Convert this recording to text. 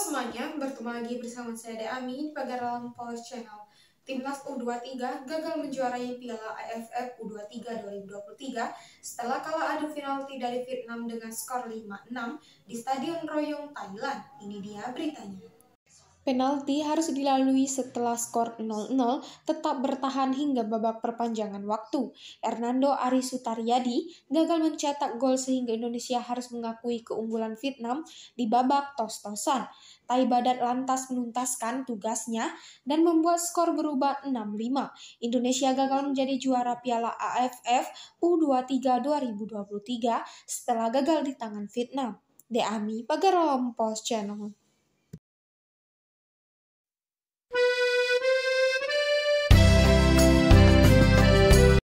semuanya, bertemu lagi bersama saya Deami di Pagaralang Channel. Timnas U23 gagal menjuarai Piala AFF U23 2023 setelah kalah adu penalti dari Vietnam dengan skor 5-6 di Stadion Royong, Thailand. Ini dia beritanya. Penalti harus dilalui setelah skor 0-0 tetap bertahan hingga babak perpanjangan waktu. Hernando Ari Sutaryadi gagal mencetak gol sehingga Indonesia harus mengakui keunggulan Vietnam di babak tos-tosan. Tai Badat lantas menuntaskan tugasnya dan membuat skor berubah 6-5. Indonesia gagal menjadi juara Piala AFF U23 2023 setelah gagal di tangan Vietnam. Pagarom Post Channel.